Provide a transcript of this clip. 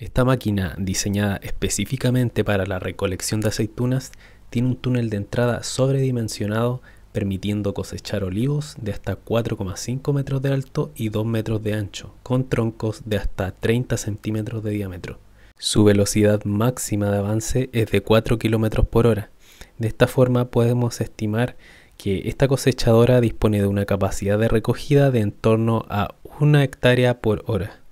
Esta máquina, diseñada específicamente para la recolección de aceitunas, tiene un túnel de entrada sobredimensionado permitiendo cosechar olivos de hasta 4,5 metros de alto y 2 metros de ancho, con troncos de hasta 30 centímetros de diámetro. Su velocidad máxima de avance es de 4 kilómetros por hora. De esta forma podemos estimar que esta cosechadora dispone de una capacidad de recogida de en torno a una hectárea por hora.